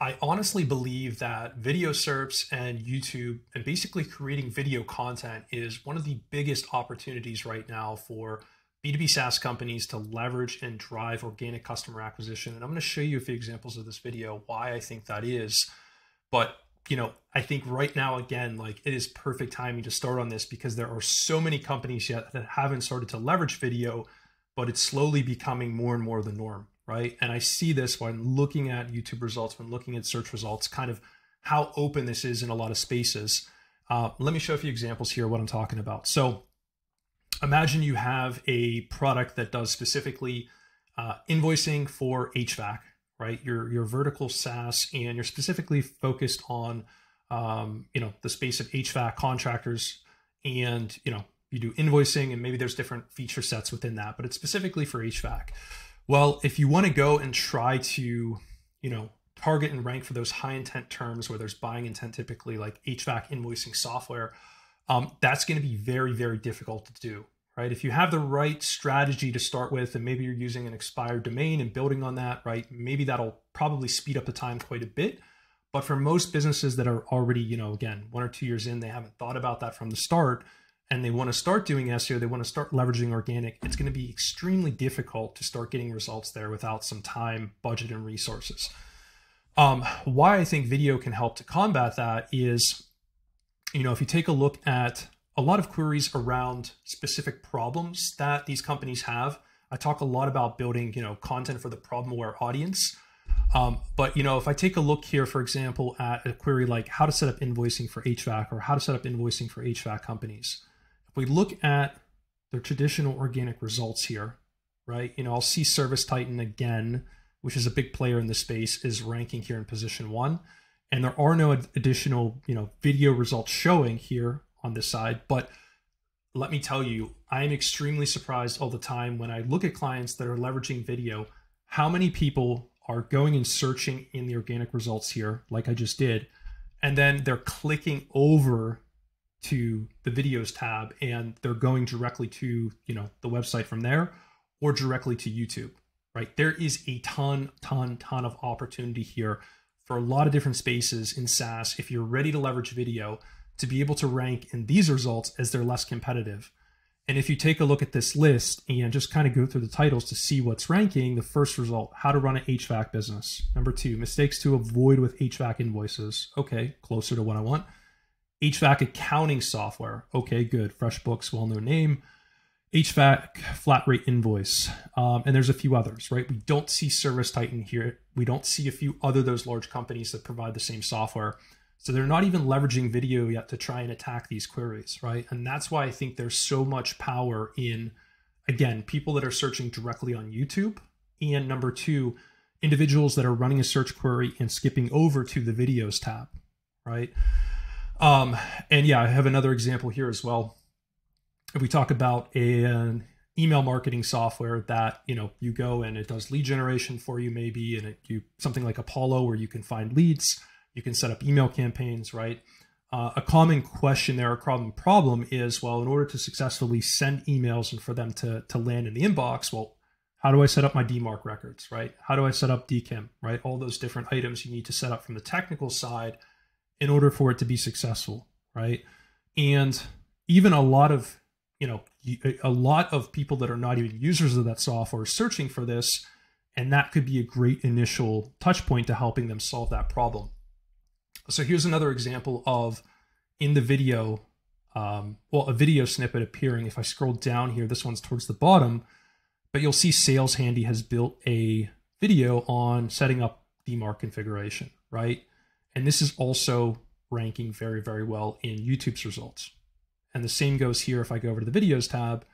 I honestly believe that video SERPs and YouTube and basically creating video content is one of the biggest opportunities right now for B2B SaaS companies to leverage and drive organic customer acquisition. And I'm going to show you a few examples of this video why I think that is. But, you know, I think right now, again, like it is perfect timing to start on this because there are so many companies yet that haven't started to leverage video, but it's slowly becoming more and more the norm right? And I see this when looking at YouTube results, when looking at search results, kind of how open this is in a lot of spaces. Uh, let me show a few examples here what I'm talking about. So imagine you have a product that does specifically uh, invoicing for HVAC, right? Your your vertical SaaS, and you're specifically focused on um, you know the space of HVAC contractors, and you know you do invoicing, and maybe there's different feature sets within that, but it's specifically for HVAC. Well, if you want to go and try to, you know, target and rank for those high intent terms where there's buying intent, typically like HVAC invoicing software, um, that's going to be very, very difficult to do, right? If you have the right strategy to start with, and maybe you're using an expired domain and building on that, right? Maybe that'll probably speed up the time quite a bit. But for most businesses that are already, you know, again, one or two years in, they haven't thought about that from the start and they want to start doing SEO, they want to start leveraging organic, it's going to be extremely difficult to start getting results there without some time, budget, and resources. Um, why I think video can help to combat that is, you know, if you take a look at a lot of queries around specific problems that these companies have, I talk a lot about building, you know, content for the problem aware audience. Um, but you know, if I take a look here, for example, at a query like how to set up invoicing for HVAC or how to set up invoicing for HVAC companies, we look at the traditional organic results here, right? You know, I'll see Service Titan again, which is a big player in the space, is ranking here in position one. And there are no additional, you know, video results showing here on this side. But let me tell you, I am extremely surprised all the time when I look at clients that are leveraging video, how many people are going and searching in the organic results here, like I just did, and then they're clicking over to the videos tab and they're going directly to you know the website from there or directly to youtube right there is a ton ton ton of opportunity here for a lot of different spaces in saas if you're ready to leverage video to be able to rank in these results as they're less competitive and if you take a look at this list and just kind of go through the titles to see what's ranking, the first result, how to run an HVAC business. Number two, mistakes to avoid with HVAC invoices. Okay, closer to what I want. HVAC accounting software. Okay, good. FreshBooks, well known name. HVAC flat rate invoice. Um, and there's a few others, right? We don't see Service Titan here. We don't see a few other those large companies that provide the same software. So they're not even leveraging video yet to try and attack these queries, right? And that's why I think there's so much power in, again, people that are searching directly on YouTube. And number two, individuals that are running a search query and skipping over to the videos tab, right? Um, and yeah, I have another example here as well. If we talk about an email marketing software that you know you go and it does lead generation for you, maybe, and it, you something like Apollo where you can find leads, you can set up email campaigns, right? Uh, a common question there, a common problem is, well, in order to successfully send emails and for them to to land in the inbox, well, how do I set up my DMARC records, right? How do I set up DKIM, right? All those different items you need to set up from the technical side in order for it to be successful, right? And even a lot of, you know, a lot of people that are not even users of that software are searching for this, and that could be a great initial touch point to helping them solve that problem. So here's another example of in the video, um, well, a video snippet appearing. If I scroll down here, this one's towards the bottom, but you'll see Sales Handy has built a video on setting up DMARC configuration, right? And this is also ranking very, very well in YouTube's results. And the same goes here if I go over to the videos tab,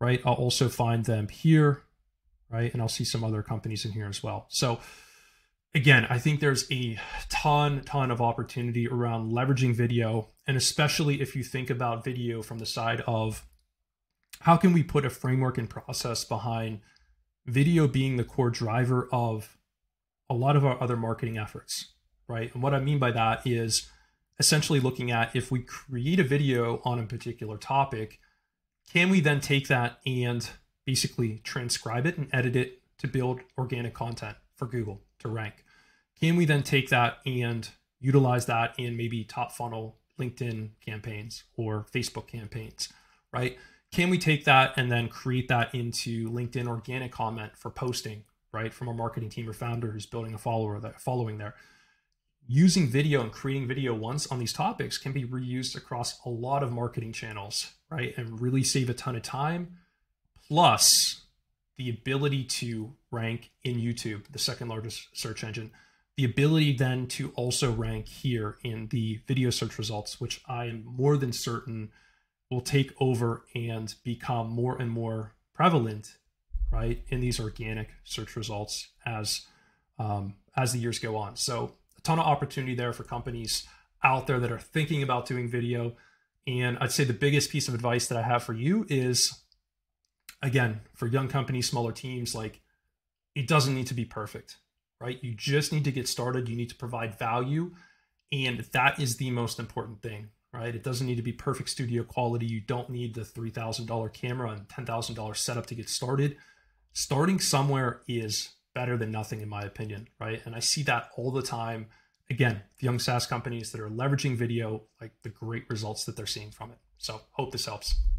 right? I'll also find them here, right? And I'll see some other companies in here as well. So again, I think there's a ton, ton of opportunity around leveraging video. And especially if you think about video from the side of how can we put a framework and process behind video being the core driver of a lot of our other marketing efforts, right? And what I mean by that is essentially looking at if we create a video on a particular topic, can we then take that and basically transcribe it and edit it to build organic content for Google to rank? Can we then take that and utilize that in maybe top funnel LinkedIn campaigns or Facebook campaigns, right? Can we take that and then create that into LinkedIn organic comment for posting, right? From a marketing team or founder who's building a follower that following there using video and creating video once on these topics can be reused across a lot of marketing channels, right? And really save a ton of time. Plus, the ability to rank in YouTube, the second largest search engine, the ability then to also rank here in the video search results, which I am more than certain will take over and become more and more prevalent, right, in these organic search results as um, as the years go on. So a ton of opportunity there for companies out there that are thinking about doing video. And I'd say the biggest piece of advice that I have for you is again, for young companies, smaller teams, like it doesn't need to be perfect, right? You just need to get started. You need to provide value. And that is the most important thing, right? It doesn't need to be perfect studio quality. You don't need the $3,000 camera and $10,000 setup to get started. Starting somewhere is better than nothing, in my opinion, right? And I see that all the time. Again, the young SaaS companies that are leveraging video, like the great results that they're seeing from it. So, hope this helps.